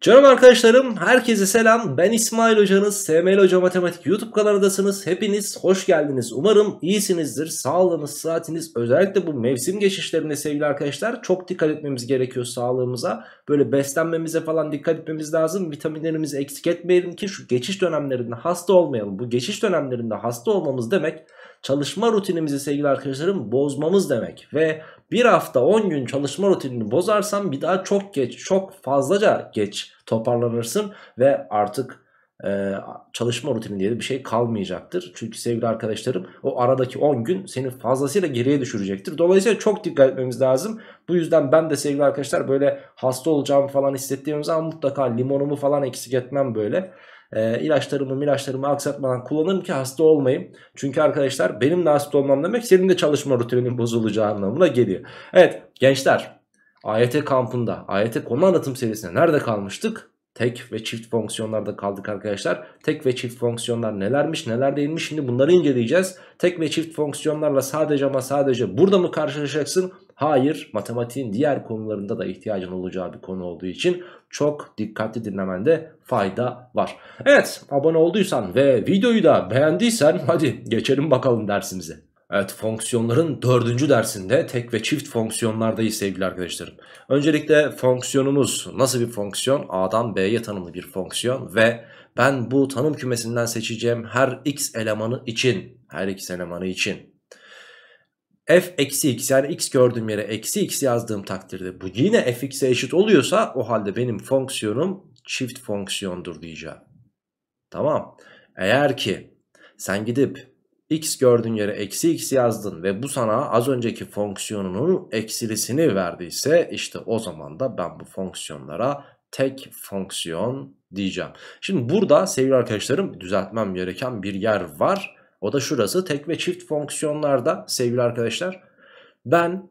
Canım arkadaşlarım, herkese selam. Ben İsmail Hocanız, SML Hoca Matematik YouTube kanalındasınız. Hepiniz hoş geldiniz. Umarım iyisinizdir, sağlığınız, saatiniz. Özellikle bu mevsim geçişlerinde sevgili arkadaşlar çok dikkat etmemiz gerekiyor sağlığımıza. Böyle beslenmemize falan dikkat etmemiz lazım. Vitaminlerimizi eksik etmeyelim ki şu geçiş dönemlerinde hasta olmayalım. Bu geçiş dönemlerinde hasta olmamız demek çalışma rutinimizi sevgili arkadaşlarım bozmamız demek. Ve bir hafta 10 gün çalışma rutinini bozarsam bir daha çok geç çok fazlaca geç toparlanırsın ve artık e, çalışma rutini diye bir şey kalmayacaktır. Çünkü sevgili arkadaşlarım o aradaki 10 gün seni fazlasıyla geriye düşürecektir. Dolayısıyla çok dikkat etmemiz lazım. Bu yüzden ben de sevgili arkadaşlar böyle hasta olacağım falan hissettiğim zaman mutlaka limonumu falan eksik etmem böyle e, ilaçlarımı ilaçlarımı aksatmadan kullanırım ki hasta olmayayım. Çünkü arkadaşlar benim de hasta olmam demek senin de çalışma rutininin bozulacağı anlamına geliyor. Evet gençler AYT kampında AYT konu anlatım serisine nerede kalmıştık? Tek ve çift fonksiyonlarda kaldık arkadaşlar. Tek ve çift fonksiyonlar nelermiş neler değilmiş şimdi bunları inceleyeceğiz. Tek ve çift fonksiyonlarla sadece ama sadece burada mı karşılaşacaksın Hayır matematiğin diğer konularında da ihtiyacın olacağı bir konu olduğu için çok dikkatli dinlemende fayda var. Evet abone olduysan ve videoyu da beğendiysen hadi geçelim bakalım dersimize. Evet fonksiyonların dördüncü dersinde tek ve çift fonksiyonlardayız sevgili arkadaşlarım. Öncelikle fonksiyonumuz nasıl bir fonksiyon? A'dan B'ye tanımlı bir fonksiyon ve ben bu tanım kümesinden seçeceğim her x elemanı için, her x elemanı için f eksi x yani x gördüğüm yere eksi x yazdığım takdirde bu yine fx'e eşit oluyorsa o halde benim fonksiyonum çift fonksiyondur diyeceğim. Tamam. Eğer ki sen gidip x gördüğün yere eksi x yazdın ve bu sana az önceki fonksiyonunun eksilisini verdiyse işte o zaman da ben bu fonksiyonlara tek fonksiyon diyeceğim. Şimdi burada sevgili arkadaşlarım düzeltmem gereken bir yer var. O da şurası tek ve çift fonksiyonlarda sevgili arkadaşlar. Ben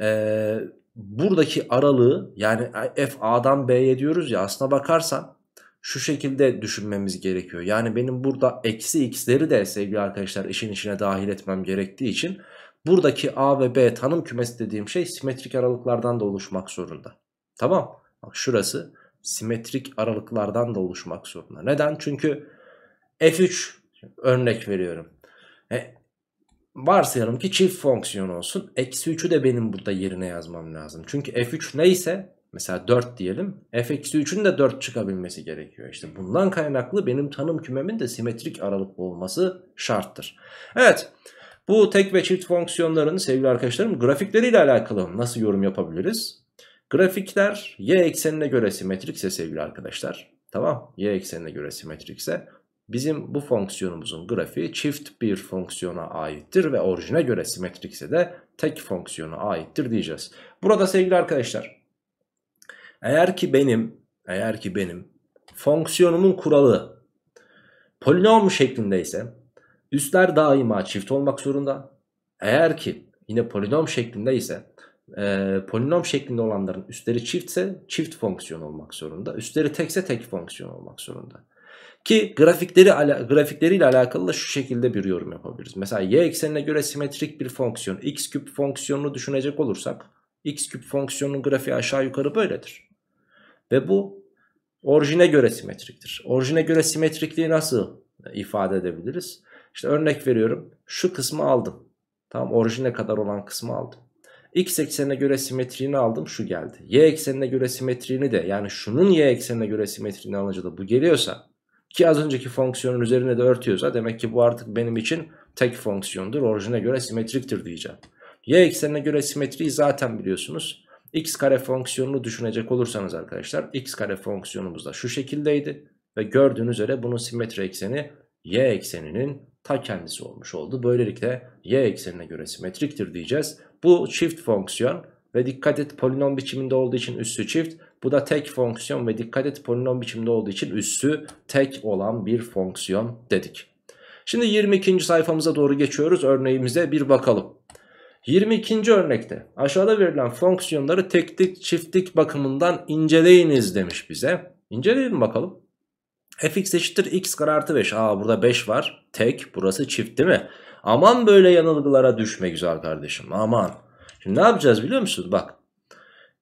e, buradaki aralığı yani f a'dan b'ye diyoruz ya aslına bakarsan şu şekilde düşünmemiz gerekiyor. Yani benim burada eksi x'leri de sevgili arkadaşlar işin içine dahil etmem gerektiği için buradaki a ve b tanım kümesi dediğim şey simetrik aralıklardan da oluşmak zorunda. Tamam bak şurası simetrik aralıklardan da oluşmak zorunda. Neden? Çünkü f3 Örnek veriyorum. E, varsayalım ki çift fonksiyon olsun. Eksi 3'ü de benim burada yerine yazmam lazım. Çünkü f3 neyse mesela 4 diyelim. f eksi 3'ün de 4 çıkabilmesi gerekiyor. İşte bundan kaynaklı benim tanım kümemin de simetrik aralıklı olması şarttır. Evet. Bu tek ve çift fonksiyonların sevgili arkadaşlarım grafikleriyle alakalı nasıl yorum yapabiliriz? Grafikler y eksenine göre simetrikse sevgili arkadaşlar. Tamam. Y eksenine göre simetrikse Bizim bu fonksiyonumuzun grafiği çift bir fonksiyona aittir ve orijine göre simetrik ise de tek fonksiyona aittir diyeceğiz. Burada sevgili arkadaşlar eğer ki benim eğer ki benim fonksiyonumun kuralı polinom şeklindeyse üstler daima çift olmak zorunda. Eğer ki yine polinom şeklinde ise e, polinom şeklinde olanların üstleri çiftse çift fonksiyon olmak zorunda. Üstleri tekse tek fonksiyon olmak zorunda. Ki grafikleri ala, grafikleriyle alakalı da şu şekilde bir yorum yapabiliriz. Mesela y eksenine göre simetrik bir fonksiyon x küp fonksiyonunu düşünecek olursak x küp fonksiyonunun grafiği aşağı yukarı böyledir. Ve bu orijine göre simetriktir. Orijine göre simetrikliği nasıl ifade edebiliriz? İşte örnek veriyorum şu kısmı aldım. Tamam orijine kadar olan kısmı aldım. X eksenine göre simetriğini aldım şu geldi. Y eksenine göre simetriğini de yani şunun y eksenine göre simetriğini alınca da bu geliyorsa ki az önceki fonksiyonun üzerine de örtüyorsa demek ki bu artık benim için tek fonksiyondur. Orijine göre simetriktir diyeceğim. Y eksenine göre simetriyi zaten biliyorsunuz. X kare fonksiyonunu düşünecek olursanız arkadaşlar X kare fonksiyonumuz da şu şekildeydi. Ve gördüğünüz üzere bunun simetri ekseni Y ekseninin ta kendisi olmuş oldu. Böylelikle Y eksenine göre simetriktir diyeceğiz. Bu çift fonksiyon ve dikkat et polinom biçiminde olduğu için üssü çift. Bu da tek fonksiyon ve dikkat et polinom biçimde olduğu için üssü tek olan bir fonksiyon dedik. Şimdi 22. sayfamıza doğru geçiyoruz. Örneğimize bir bakalım. 22. örnekte aşağıda verilen fonksiyonları teklik çiftlik bakımından inceleyiniz demiş bize. İnceleyelim bakalım. fx eşittir x kare artı 5. Aa burada 5 var. Tek burası çift değil mi? Aman böyle yanılgılara düşme güzel kardeşim aman. Şimdi ne yapacağız biliyor musun? Bak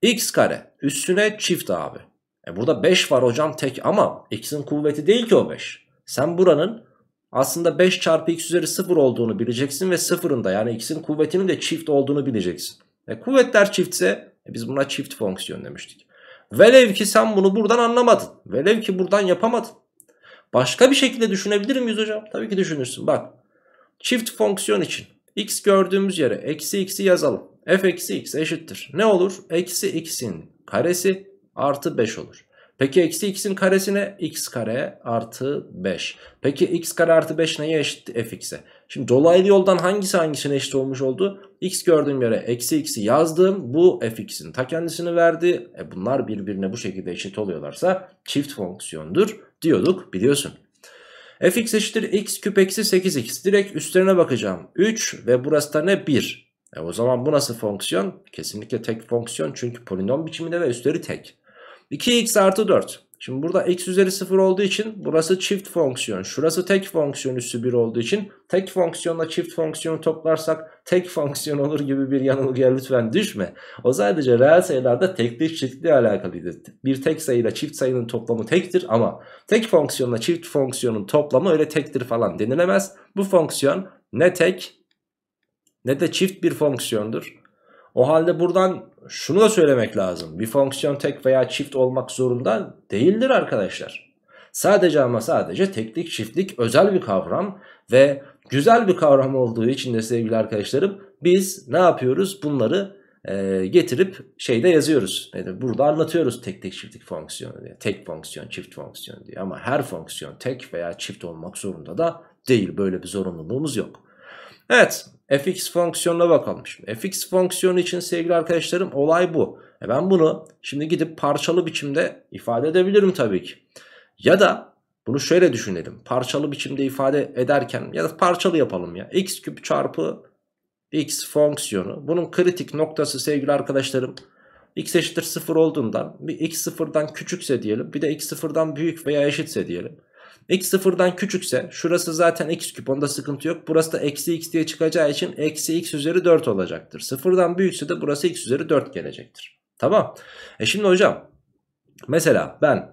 x kare üstüne çift abi. E burada 5 var hocam tek ama x'in kuvveti değil ki o 5. Sen buranın aslında 5 çarpı x üzeri 0 olduğunu bileceksin ve sıfırın da yani x'in kuvvetinin de çift olduğunu bileceksin. E kuvvetler çiftse e biz buna çift fonksiyon demiştik. Velev ki sen bunu buradan anlamadın. Velev ki buradan yapamadın. Başka bir şekilde düşünebilir miyiz hocam? Tabii ki düşünürsün bak. Çift fonksiyon için X gördüğümüz yere eksi x'i yazalım. F eksi x eşittir. Ne olur? Eksi x'in karesi artı 5 olur. Peki eksi x'in karesine x kare artı 5. Peki x kare artı 5 neye eşitti? fx'e. Şimdi dolaylı yoldan hangisi hangisine eşit olmuş oldu? x gördüğüm yere eksi x'i yazdım. Bu fx'in ta kendisini verdi. E bunlar birbirine bu şekilde eşit oluyorlarsa çift fonksiyondur diyorduk biliyorsun fx eşittir x küp eksi 8x. Direkt üstlerine bakacağım. 3 ve burası da ne? 1. E o zaman bu nasıl fonksiyon? Kesinlikle tek fonksiyon çünkü polinom biçiminde ve üstleri tek. 2x artı 4. Şimdi burada x üzeri 0 olduğu için burası çift fonksiyon. Şurası tek fonksiyon üssü 1 olduğu için tek fonksiyonla çift fonksiyonu toplarsak tek fonksiyon olur gibi bir yanılgıya lütfen düşme. O sadece reel sayılarda tekli çiftli alakalıydı. Bir tek sayıyla çift sayının toplamı tektir ama tek fonksiyonla çift fonksiyonun toplamı öyle tektir falan denilemez. Bu fonksiyon ne tek ne de çift bir fonksiyondur. O halde buradan şunu da söylemek lazım. Bir fonksiyon tek veya çift olmak zorunda değildir arkadaşlar. Sadece ama sadece teklik çiftlik özel bir kavram ve güzel bir kavram olduğu için de sevgili arkadaşlarım biz ne yapıyoruz? Bunları e, getirip şeyde yazıyoruz. Yani burada anlatıyoruz tek tek çiftlik fonksiyonu diye. Tek fonksiyon, çift fonksiyon diye. Ama her fonksiyon tek veya çift olmak zorunda da değil. Böyle bir zorunluluğumuz yok. Evet fx fonksiyonuna bakalım. Şimdi fx fonksiyonu için sevgili arkadaşlarım olay bu. E ben bunu şimdi gidip parçalı biçimde ifade edebilirim tabii ki. Ya da bunu şöyle düşünelim. Parçalı biçimde ifade ederken ya da parçalı yapalım ya. x küp çarpı x fonksiyonu. Bunun kritik noktası sevgili arkadaşlarım x eşittir 0 olduğundan bir x sıfırdan küçükse diyelim bir de x sıfırdan büyük veya eşitse diyelim. Eksi 0'dan küçükse şurası zaten x küp onda sıkıntı yok. Burası da eksi x diye çıkacağı için eksi x üzeri 4 olacaktır. 0'dan büyükse de burası x üzeri 4 gelecektir. Tamam. E şimdi hocam mesela ben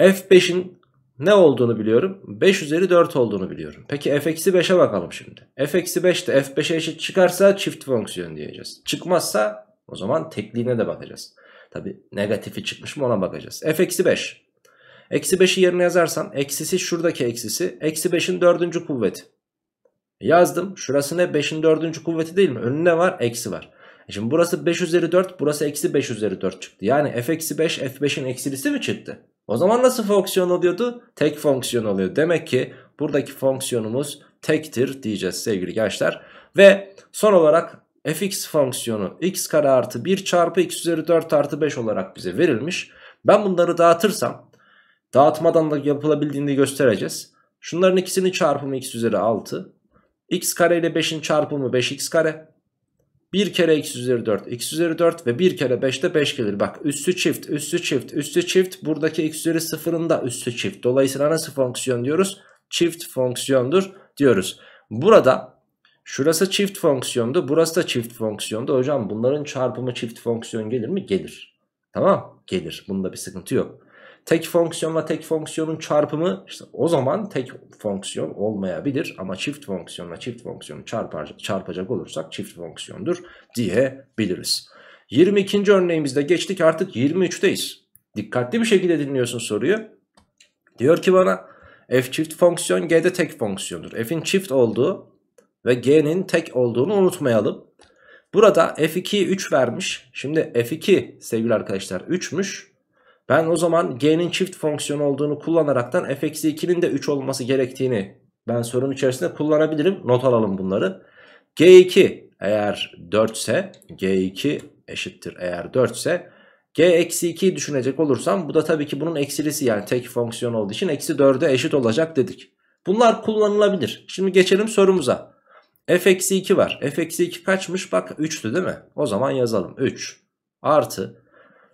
f5'in ne olduğunu biliyorum? 5 üzeri 4 olduğunu biliyorum. Peki f-5'e eksi bakalım şimdi. f-5 de f5'e eşit çıkarsa çift fonksiyon diyeceğiz. Çıkmazsa o zaman tekliğine de bakacağız. Tabi negatifi çıkmış mı ona bakacağız. f-5 Eksi 5'i yerine yazarsam eksisi şuradaki eksisi. Eksi 5'in dördüncü kuvveti. Yazdım. Şurası ne? 5'in dördüncü kuvveti değil mi? Önünde var eksi var. E şimdi burası 5 üzeri 4 burası eksi 5 üzeri 4 çıktı. Yani f eksi 5 f5'in eksilisi mi çıktı? O zaman nasıl fonksiyon oluyordu? Tek fonksiyon oluyor. Demek ki buradaki fonksiyonumuz tektir diyeceğiz sevgili gençler. Ve son olarak fx fonksiyonu x kare artı 1 çarpı x üzeri 4 artı 5 olarak bize verilmiş. Ben bunları dağıtırsam Dağıtmadan da yapılabildiğini göstereceğiz. Şunların ikisinin çarpımı x üzeri 6. x kare ile 5'in çarpımı 5x kare. 1 kere x üzeri 4 x üzeri 4 ve 1 kere 5 de 5 gelir. Bak üssü çift üssü çift üssü çift buradaki x üzeri 0'ın da üssü çift. Dolayısıyla nasıl fonksiyon diyoruz? Çift fonksiyondur diyoruz. Burada şurası çift fonksiyondu burası da çift fonksiyondu. Hocam bunların çarpımı çift fonksiyon gelir mi? Gelir. Tamam gelir bunda bir sıkıntı yok. Tek fonksiyonla tek fonksiyonun çarpımı işte o zaman tek fonksiyon olmayabilir ama çift fonksiyonla çift fonksiyonu çarpacak olursak çift fonksiyondur diyebiliriz. 22. örneğimizde geçtik artık 23'teyiz. Dikkatli bir şekilde dinliyorsun soruyu. Diyor ki bana f çift fonksiyon g'de tek fonksiyondur. f'in çift olduğu ve g'nin tek olduğunu unutmayalım. Burada f2'yi 3 vermiş. Şimdi f2 sevgili arkadaşlar 3'müş. Ben o zaman g'nin çift fonksiyon olduğunu kullanaraktan f-2'nin de 3 olması gerektiğini ben sorun içerisinde kullanabilirim. Not alalım bunları. g2 eğer 4 ise g2 eşittir eğer 4 ise g eksi 2'yi düşünecek olursam bu da tabii ki bunun eksilisi yani tek fonksiyon olduğu için eksi 4'e eşit olacak dedik. Bunlar kullanılabilir. Şimdi geçelim sorumuza. f eksi 2 var. f eksi 2 kaçmış? Bak 3'tü değil mi? O zaman yazalım. 3 artı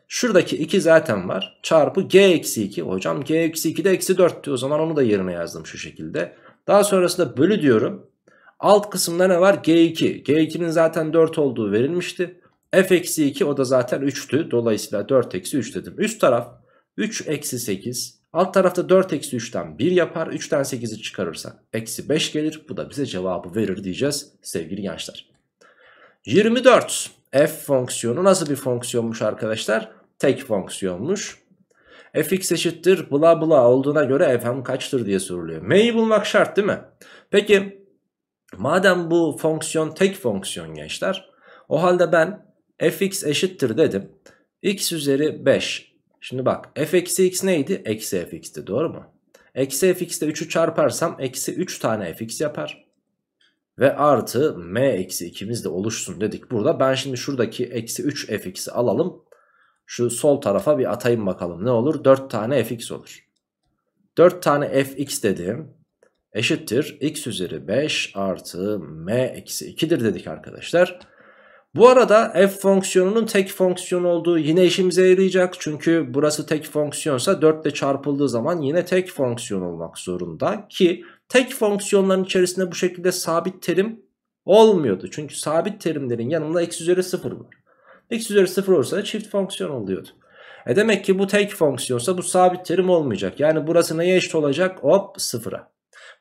Şuradaki 2 zaten var. Çarpı g eksi 2. Hocam g eksi 2 de eksi 4'tü. O zaman onu da yerine yazdım şu şekilde. Daha sonrasında bölü diyorum. Alt kısımda ne var? G2. G2'nin zaten 4 olduğu verilmişti. F eksi 2 o da zaten 3'tü. Dolayısıyla 4 eksi 3 dedim. Üst taraf 3 eksi 8. Alt tarafta 4 eksi 3'ten 1 yapar. 3'ten 8'i çıkarırsak eksi 5 gelir. Bu da bize cevabı verir diyeceğiz sevgili gençler. 24. F fonksiyonu nasıl bir fonksiyonmuş arkadaşlar? tek fonksiyonmuş. fx eşittir bla bla olduğuna göre fm kaçtır diye soruluyor. m'yi bulmak şart değil mi? Peki madem bu fonksiyon tek fonksiyon gençler. O halde ben fx eşittir dedim. x üzeri 5. Şimdi bak f eksi x neydi? Eksi fx'ti doğru mu? Eksi fx'te 3'ü çarparsam eksi 3 tane fx yapar. Ve artı m eksi 2'miz de oluşsun dedik burada. Ben şimdi şuradaki eksi 3 fx'i alalım. Şu sol tarafa bir atayım bakalım. Ne olur? 4 tane fx olur. 4 tane fx dedim. Eşittir x üzeri 5 artı m eksi 2'dir dedik arkadaşlar. Bu arada f fonksiyonunun tek fonksiyon olduğu yine işimize yarayacak. Çünkü burası tek fonksiyonsa 4 ile çarpıldığı zaman yine tek fonksiyon olmak zorunda. Ki tek fonksiyonların içerisinde bu şekilde sabit terim olmuyordu. Çünkü sabit terimlerin yanında x üzeri 0 var x üzeri 0 olursa da çift fonksiyon oluyordu. E demek ki bu tek fonksiyonsa bu sabit terim olmayacak. Yani burası neye eşit olacak? Hop sıfıra.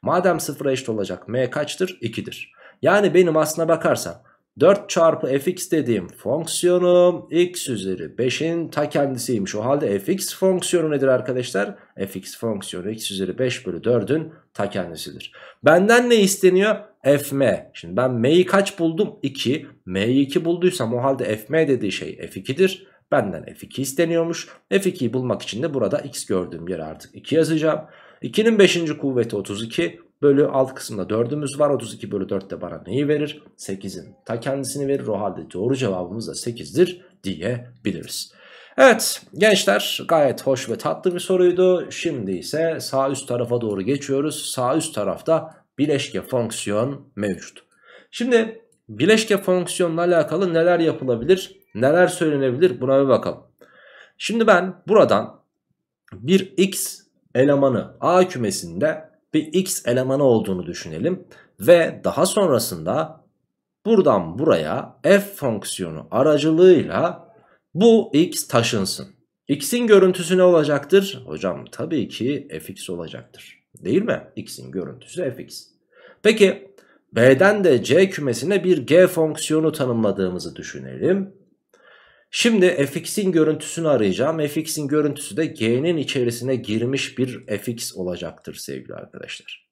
Madem sıfıra eşit olacak m kaçtır? 2'dir. Yani benim aslına bakarsam 4 çarpı fx dediğim fonksiyonum x üzeri 5'in ta kendisiymiş. O halde fx fonksiyonu nedir arkadaşlar? fx fonksiyonu x üzeri 5 bölü 4'ün ta kendisidir. Benden ne isteniyor? FM. Şimdi ben M'yi kaç buldum? 2. M'yi 2 bulduysam o halde FM dediği şey F2'dir. Benden F2 isteniyormuş. F2'yi bulmak için de burada x gördüğüm yere artık 2 yazacağım. 2'nin 5. kuvveti 32 bölü alt kısımda 4'ümüz var. 32 bölü 4 de bana neyi verir? 8'in ta kendisini verir. O halde doğru cevabımız da 8'dir diyebiliriz. Evet gençler gayet hoş ve tatlı bir soruydu. Şimdi ise sağ üst tarafa doğru geçiyoruz. Sağ üst tarafta bileşke fonksiyon mevcut. Şimdi bileşke fonksiyonla alakalı neler yapılabilir, neler söylenebilir buna bir bakalım. Şimdi ben buradan bir x elemanı A kümesinde bir x elemanı olduğunu düşünelim. Ve daha sonrasında buradan buraya f fonksiyonu aracılığıyla bu x taşınsın. x'in görüntüsü ne olacaktır? Hocam tabii ki fx olacaktır. Değil mi? X'in görüntüsü fx. Peki B'den de C kümesine bir G fonksiyonu tanımladığımızı düşünelim. Şimdi fx'in görüntüsünü arayacağım. fx'in görüntüsü de G'nin içerisine girmiş bir fx olacaktır sevgili arkadaşlar.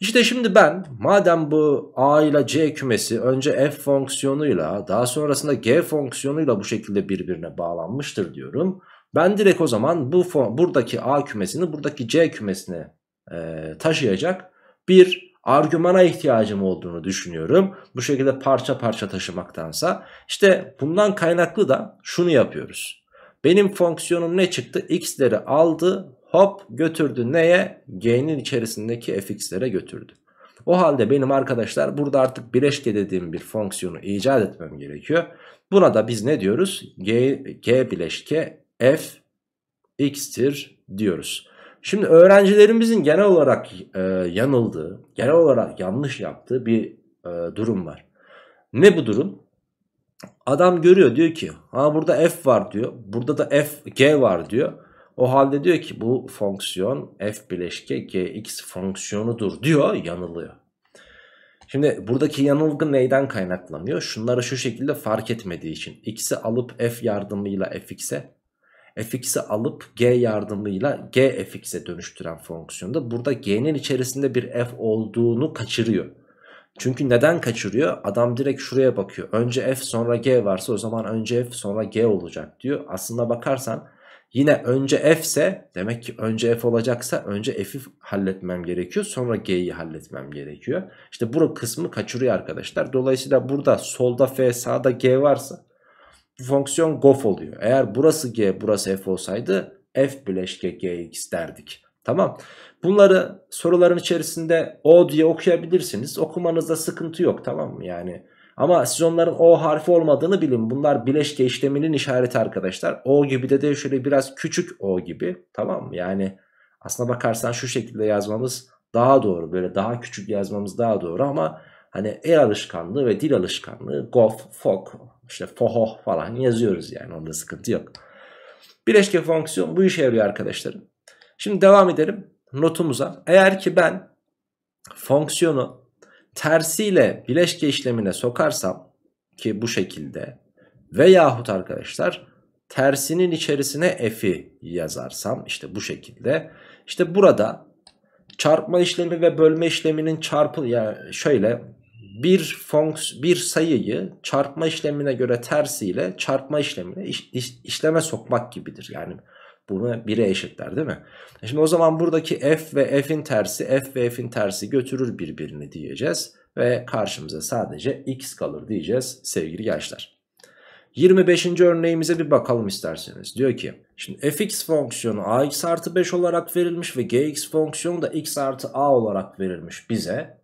İşte şimdi ben madem bu A ile C kümesi önce f fonksiyonuyla daha sonrasında G fonksiyonuyla bu şekilde birbirine bağlanmıştır diyorum. Ben direkt o zaman bu buradaki A kümesini buradaki C kümesine e, taşıyacak bir argümana ihtiyacım olduğunu düşünüyorum. Bu şekilde parça parça taşımaktansa. işte bundan kaynaklı da şunu yapıyoruz. Benim fonksiyonum ne çıktı? X'leri aldı hop götürdü neye? G'nin içerisindeki fx'lere götürdü. O halde benim arkadaşlar burada artık bileşke dediğim bir fonksiyonu icat etmem gerekiyor. Buna da biz ne diyoruz? G, G bileşke f x'tir diyoruz. Şimdi öğrencilerimizin genel olarak e, yanıldığı, genel olarak yanlış yaptığı bir e, durum var. Ne bu durum? Adam görüyor diyor ki ha burada f var diyor. Burada da f g var diyor. O halde diyor ki bu fonksiyon f bileşke gx fonksiyonudur diyor yanılıyor. Şimdi buradaki yanılgı neyden kaynaklanıyor? Şunları şu şekilde fark etmediği için. X'i alıp f yardımıyla fx'e fx'i alıp g yardımıyla g fx'e dönüştüren fonksiyonda burada g'nin içerisinde bir f olduğunu kaçırıyor. Çünkü neden kaçırıyor? Adam direkt şuraya bakıyor. Önce f sonra g varsa o zaman önce f sonra g olacak diyor. Aslında bakarsan yine önce f ise demek ki önce f olacaksa önce f'i halletmem gerekiyor. Sonra g'yi halletmem gerekiyor. İşte bu kısmı kaçırıyor arkadaşlar. Dolayısıyla burada solda f sağda g varsa bu fonksiyon gof oluyor. Eğer burası g burası f olsaydı f bileşke gx derdik. Tamam. Bunları soruların içerisinde o diye okuyabilirsiniz. Okumanızda sıkıntı yok tamam mı yani. Ama siz onların o harfi olmadığını bilin. Bunlar bileşke işleminin işareti arkadaşlar. O gibi de, de şöyle biraz küçük o gibi tamam mı? Yani aslına bakarsan şu şekilde yazmamız daha doğru. Böyle daha küçük yazmamız daha doğru ama hani el alışkanlığı ve dil alışkanlığı gof, fok işte foho falan yazıyoruz yani onda sıkıntı yok. Bileşke fonksiyon bu işe yarıyor arkadaşlarım. Şimdi devam edelim notumuza. Eğer ki ben fonksiyonu tersiyle bileşke işlemine sokarsam ki bu şekilde veyahut arkadaşlar tersinin içerisine f'i yazarsam işte bu şekilde işte burada çarpma işlemi ve bölme işleminin çarpı yani şöyle bir fonks bir sayıyı çarpma işlemine göre tersiyle çarpma işlemine iş, iş, işleme sokmak gibidir. Yani bunu 1'e eşitler değil mi? E şimdi o zaman buradaki f ve f'in tersi f ve f'in tersi götürür birbirini diyeceğiz. Ve karşımıza sadece x kalır diyeceğiz sevgili gençler. 25. örneğimize bir bakalım isterseniz. Diyor ki şimdi fx fonksiyonu ax artı 5 olarak verilmiş ve gx fonksiyonu da x artı a olarak verilmiş bize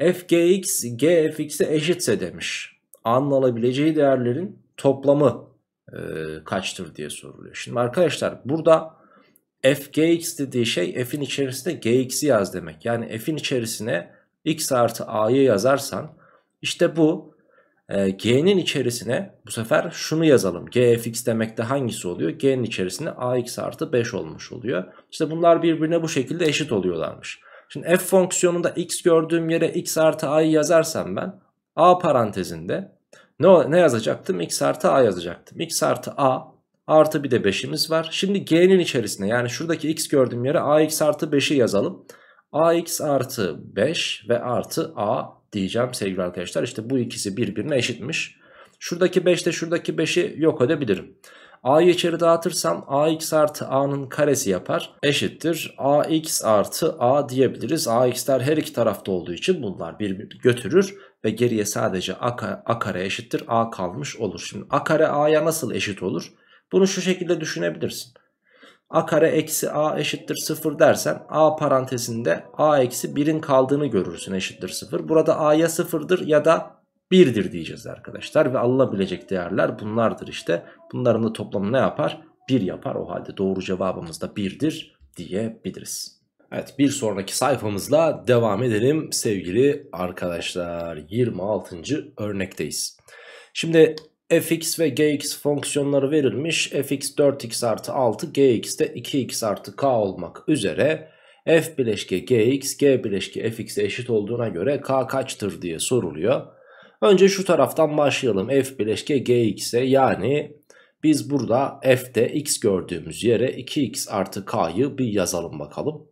fgx gfx'e eşitse demiş. A'nın değerlerin toplamı e, kaçtır diye soruluyor. Şimdi arkadaşlar burada fgx dediği şey f'in içerisinde gx'i yaz demek. Yani f'in içerisine x artı a'yı yazarsan işte bu e, g'nin içerisine bu sefer şunu yazalım. gfx demek de hangisi oluyor? g'nin içerisine ax artı 5 olmuş oluyor. İşte bunlar birbirine bu şekilde eşit oluyorlarmış. Şimdi f fonksiyonunda x gördüğüm yere x artı a'yı yazarsam ben a parantezinde ne, ne yazacaktım? x artı a yazacaktım. x artı a artı bir de 5'imiz var. Şimdi g'nin içerisine yani şuradaki x gördüğüm yere ax artı 5'i yazalım. ax artı 5 ve artı a diyeceğim sevgili arkadaşlar. İşte bu ikisi birbirine eşitmiş. Şuradaki 5 de şuradaki 5'i yok edebilirim. A'yı içeri dağıtırsam ax artı a'nın karesi yapar. Eşittir ax artı a diyebiliriz. ax'ler her iki tarafta olduğu için bunlar birbirini götürür. Ve geriye sadece a, a kare eşittir a kalmış olur. Şimdi a kare a'ya nasıl eşit olur? Bunu şu şekilde düşünebilirsin. a kare eksi a eşittir 0 dersen a parantezinde a eksi 1'in kaldığını görürsün eşittir 0. Burada A ya 0'dır ya da 1'dir diyeceğiz arkadaşlar. Ve alınabilecek değerler bunlardır işte. Bunların da toplamı ne yapar? 1 yapar. O halde doğru cevabımız da 1'dir diyebiliriz. Evet bir sonraki sayfamızla devam edelim sevgili arkadaşlar. 26. örnekteyiz. Şimdi fx ve gx fonksiyonları verilmiş. fx 4x artı 6 gx de 2x artı k olmak üzere f bileşke gx g bileşke fx'e eşit olduğuna göre k kaçtır diye soruluyor. Önce şu taraftan başlayalım. F bileşke gx'e yani biz burada f'de x gördüğümüz yere 2x artı k'yı bir yazalım bakalım.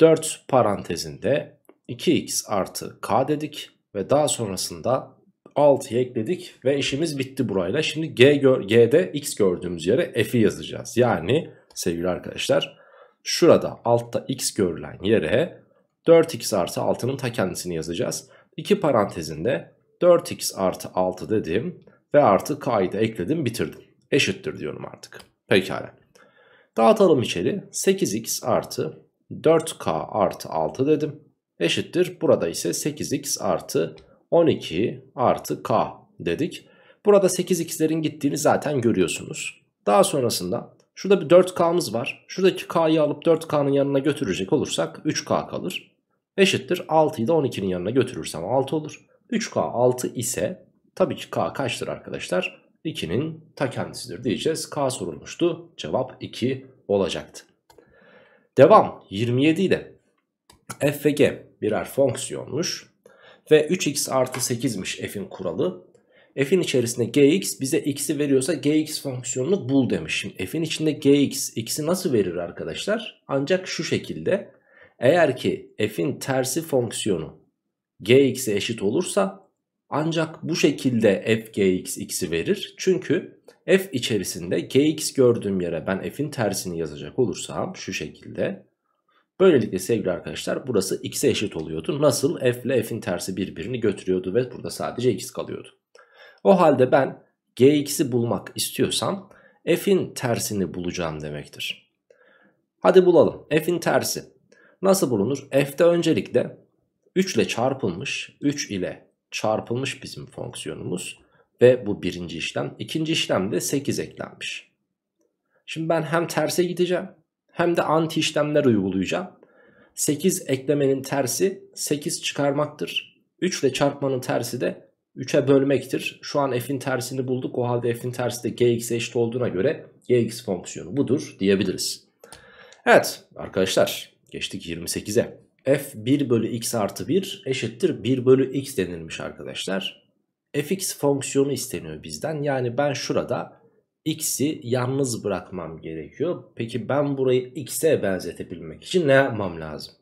4 parantezinde 2x artı k dedik ve daha sonrasında 6'yı ekledik ve işimiz bitti burayla. Şimdi G gör, G'de x gördüğümüz yere f'i yazacağız. Yani sevgili arkadaşlar şurada altta x görülen yere 4x artı 6'nın ta kendisini yazacağız. 2 parantezinde 4x artı 6 dedim ve artı k'yı da ekledim bitirdim. Eşittir diyorum artık. Pekala. Dağıtalım içeri. 8x artı 4k artı 6 dedim. Eşittir. Burada ise 8x artı 12 artı k dedik. Burada 8x'lerin gittiğini zaten görüyorsunuz. Daha sonrasında şurada bir 4k'mız var. Şuradaki k'yı alıp 4k'nın yanına götürecek olursak 3k kalır. Eşittir 6'yı da 12'nin yanına götürürsem 6 olur. 3K 6 ise tabii ki K kaçtır arkadaşlar? 2'nin ta kendisidir diyeceğiz. K sorulmuştu. Cevap 2 olacaktı. Devam 27 ile f ve g birer fonksiyonmuş ve 3x artı 8'miş f'in kuralı. F'in içerisinde gx bize x'i veriyorsa gx fonksiyonunu bul demişim f'in içinde gx x'i nasıl verir arkadaşlar? Ancak şu şekilde eğer ki f'in tersi fonksiyonu gx'e eşit olursa ancak bu şekilde f gx x'i verir. Çünkü f içerisinde gx gördüğüm yere ben f'in tersini yazacak olursam şu şekilde. Böylelikle sevgili arkadaşlar burası x'e eşit oluyordu. Nasıl f ile f'in tersi birbirini götürüyordu ve burada sadece x kalıyordu. O halde ben gx'i bulmak istiyorsam f'in tersini bulacağım demektir. Hadi bulalım. f'in tersi. Nasıl bulunur? f'de öncelikle 3 ile çarpılmış 3 ile çarpılmış bizim fonksiyonumuz ve bu birinci işlem. ikinci işlemde 8 eklenmiş. Şimdi ben hem terse gideceğim hem de anti işlemler uygulayacağım. 8 eklemenin tersi 8 çıkarmaktır. 3 ile çarpmanın tersi de 3'e bölmektir. Şu an f'in tersini bulduk. O halde f'in tersi de gx'e eşit olduğuna göre gx fonksiyonu budur diyebiliriz. Evet arkadaşlar geçtik 28'e f 1 bölü x artı 1 eşittir 1 bölü x denilmiş arkadaşlar. fx fonksiyonu isteniyor bizden. Yani ben şurada x'i yalnız bırakmam gerekiyor. Peki ben burayı x'e benzetebilmek için ne yapmam lazım?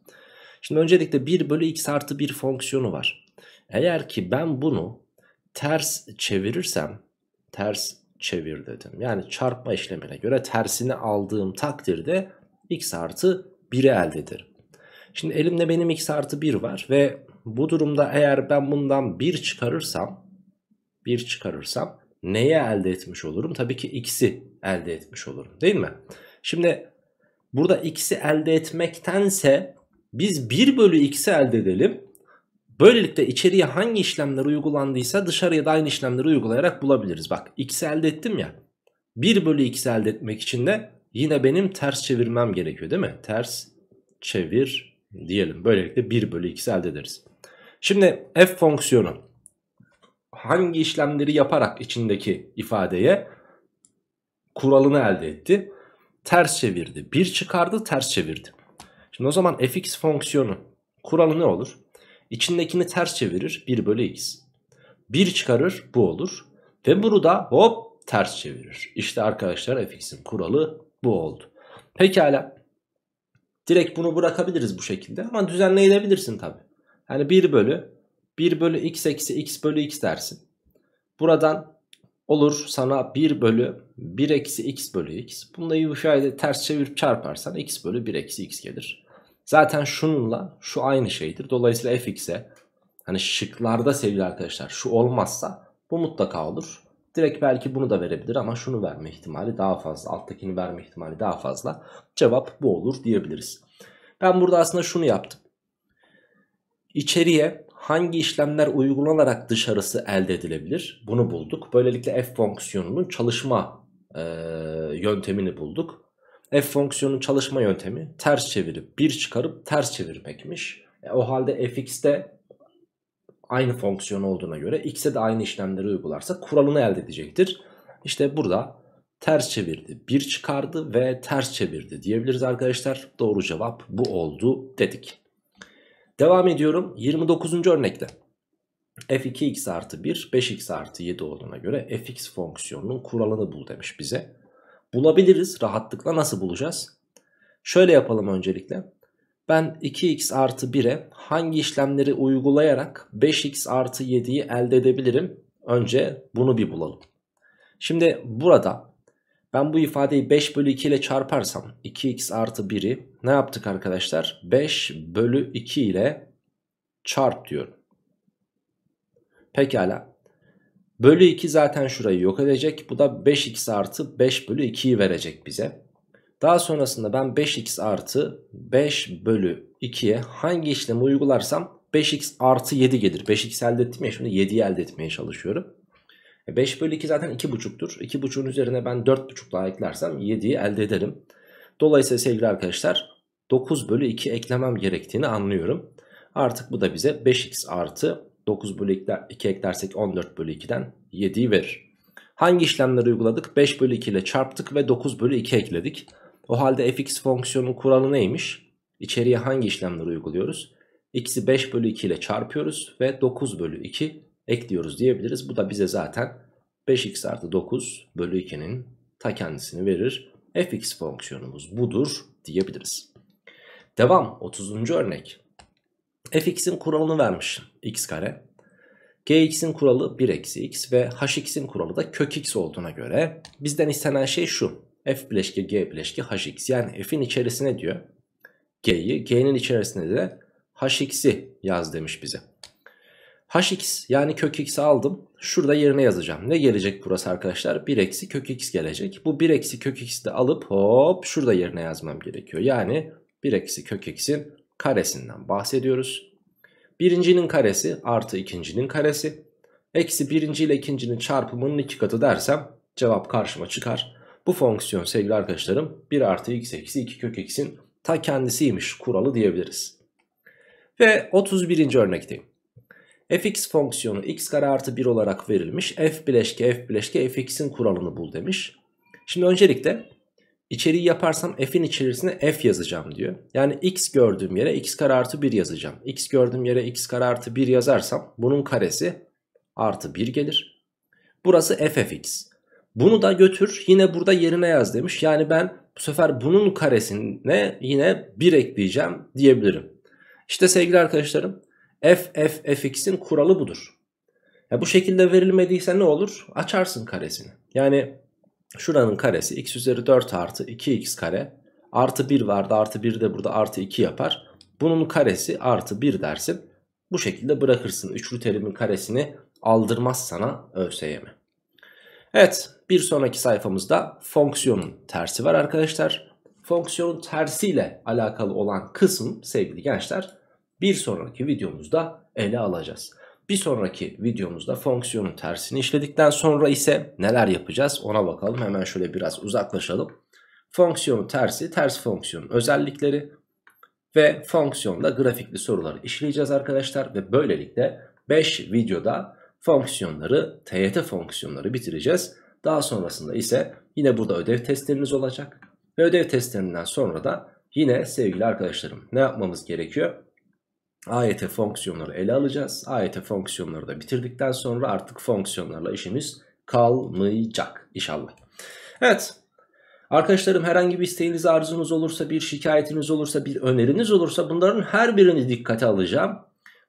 Şimdi öncelikle 1 bölü x artı 1 fonksiyonu var. Eğer ki ben bunu ters çevirirsem ters çevir dedim. Yani çarpma işlemine göre tersini aldığım takdirde x artı 1'i elde ederim. Şimdi elimde benim x artı 1 var ve bu durumda eğer ben bundan 1 çıkarırsam 1 çıkarırsam neye elde etmiş olurum? Tabii ki x'i elde etmiş olurum değil mi? Şimdi burada x'i elde etmektense biz 1 bölü x'i elde edelim. Böylelikle içeriye hangi işlemler uygulandıysa dışarıya da aynı işlemleri uygulayarak bulabiliriz. Bak x'i elde ettim ya. 1 bölü x'i elde etmek için de yine benim ters çevirmem gerekiyor değil mi? Ters çevir diyelim. Böylelikle 1 bölü x elde ederiz. Şimdi f fonksiyonu hangi işlemleri yaparak içindeki ifadeye kuralını elde etti? Ters çevirdi. 1 çıkardı ters çevirdi. Şimdi o zaman fx fonksiyonu kuralı ne olur? İçindekini ters çevirir 1 bölü x. 1 çıkarır bu olur. Ve bunu da hop ters çevirir. İşte arkadaşlar fx'in kuralı bu oldu. Pekala Direkt bunu bırakabiliriz bu şekilde ama düzenleyebilirsin tabi. Yani 1 bölü 1 bölü x eksi x bölü x dersin. Buradan olur sana 1 bölü 1 eksi x bölü x. Bunu da yumuşayla ters çevirip çarparsan x bölü 1 eksi x gelir. Zaten şununla şu aynı şeydir. Dolayısıyla fx'e hani şıklarda sevgili arkadaşlar şu olmazsa bu mutlaka olur. Direkt belki bunu da verebilir ama şunu verme ihtimali daha fazla. Alttakini verme ihtimali daha fazla. Cevap bu olur diyebiliriz. Ben burada aslında şunu yaptım. İçeriye hangi işlemler uygulanarak dışarısı elde edilebilir? Bunu bulduk. Böylelikle f fonksiyonunun çalışma e, yöntemini bulduk. F fonksiyonun çalışma yöntemi ters çevirip bir çıkarıp ters çevirmekmiş. E, o halde fx'te aynı fonksiyon olduğuna göre x'e de aynı işlemleri uygularsa kuralını elde edecektir. İşte burada ters çevirdi 1 çıkardı ve ters çevirdi diyebiliriz arkadaşlar. Doğru cevap bu oldu dedik. Devam ediyorum 29. örnekte. f2x artı 1 5x artı 7 olduğuna göre fx fonksiyonunun kuralını bul demiş bize. Bulabiliriz rahatlıkla nasıl bulacağız? Şöyle yapalım öncelikle. Ben 2x artı 1'e hangi işlemleri uygulayarak 5x artı 7'yi elde edebilirim? Önce bunu bir bulalım. Şimdi burada ben bu ifadeyi 5 bölü 2 ile çarparsam 2x artı 1'i ne yaptık arkadaşlar? 5 bölü 2 ile çarp diyorum. Pekala. Bölü 2 zaten şurayı yok edecek. Bu da 5x artı 5 bölü 2'yi verecek bize. Daha sonrasında ben 5x artı 5 bölü 2'ye hangi işlemi uygularsam 5x artı 7 gelir. 5x elde ettim ya şimdi 7'yi elde etmeye çalışıyorum. 5 e, bölü 2 zaten 2,5'tur. 2,5'un üzerine ben 4,5 daha eklersem 7'yi elde ederim. Dolayısıyla sevgili arkadaşlar 9 bölü 2 eklemem gerektiğini anlıyorum. Artık bu da bize 5x artı 9 bölü 2 eklersek 14 bölü 2'den 7'yi verir. Hangi işlemleri uyguladık? 5 bölü 2 ile çarptık ve 9 bölü 2 ekledik. O halde fx fonksiyonunun kuralı neymiş? İçeriye hangi işlemleri uyguluyoruz? X'i 5 bölü 2 ile çarpıyoruz ve 9 bölü 2 ekliyoruz diyebiliriz. Bu da bize zaten 5x artı 9 bölü 2'nin ta kendisini verir. fx fonksiyonumuz budur diyebiliriz. Devam 30. örnek. fx'in kuralını vermiş x kare. gx'in kuralı 1 eksi x ve hx'in kuralı da kök x olduğuna göre bizden istenen şey şu f bileşke g bileşke hx yani f'in içerisine diyor g'yi g'nin içerisine de hx'i yaz demiş bize. hx yani kök x'i aldım şurada yerine yazacağım. Ne gelecek burası arkadaşlar? 1 eksi kök x gelecek. Bu 1 eksi kök x'i de alıp hop şurada yerine yazmam gerekiyor. Yani 1 eksi kök x'in karesinden bahsediyoruz. Birincinin karesi artı ikincinin karesi. Eksi birinci ile ikincinin çarpımının iki katı dersem cevap karşıma çıkar. Bu fonksiyon sevgili arkadaşlarım 1 artı x eksi 2 kök x'in ta kendisiymiş kuralı diyebiliriz. Ve 31. örnekteyim. fx fonksiyonu x kare artı 1 olarak verilmiş. f bileşke f bileşke fx'in kuralını bul demiş. Şimdi öncelikle içeriği yaparsam f'in içerisine f yazacağım diyor. Yani x gördüğüm yere x kare artı 1 yazacağım. x gördüğüm yere x kare artı 1 yazarsam bunun karesi artı 1 gelir. Burası ffx. Bunu da götür yine burada yerine yaz demiş. Yani ben bu sefer bunun karesine yine 1 ekleyeceğim diyebilirim. İşte sevgili arkadaşlarım f f fx'in kuralı budur. Ya bu şekilde verilmediyse ne olur? Açarsın karesini. Yani şuranın karesi x üzeri 4 artı 2x kare artı 1 vardı artı 1 de burada artı 2 yapar. Bunun karesi artı 1 dersin. Bu şekilde bırakırsın. Üçlü terimin karesini aldırmaz sana ÖSYM. Evet bir sonraki sayfamızda fonksiyonun tersi var arkadaşlar. Fonksiyonun tersiyle alakalı olan kısım sevgili gençler bir sonraki videomuzda ele alacağız. Bir sonraki videomuzda fonksiyonun tersini işledikten sonra ise neler yapacağız ona bakalım. Hemen şöyle biraz uzaklaşalım. Fonksiyonun tersi, ters fonksiyonun özellikleri ve fonksiyonda grafikli soruları işleyeceğiz arkadaşlar. Ve böylelikle 5 videoda fonksiyonları, TYT fonksiyonları bitireceğiz. Daha sonrasında ise yine burada ödev testleriniz olacak. Ve ödev testlerinden sonra da yine sevgili arkadaşlarım ne yapmamız gerekiyor? AYT fonksiyonları ele alacağız. AYT fonksiyonları da bitirdikten sonra artık fonksiyonlarla işimiz kalmayacak inşallah. Evet arkadaşlarım herhangi bir isteğiniz arzunuz olursa bir şikayetiniz olursa bir öneriniz olursa bunların her birini dikkate alacağım.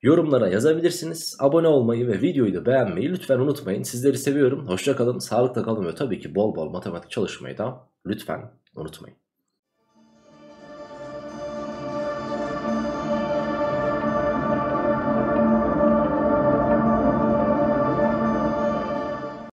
Yorumlara yazabilirsiniz. Abone olmayı ve videoyu da beğenmeyi lütfen unutmayın. Sizleri seviyorum. Hoşça kalın, sağlıkla kalın ve tabii ki bol bol matematik çalışmayı da lütfen unutmayın.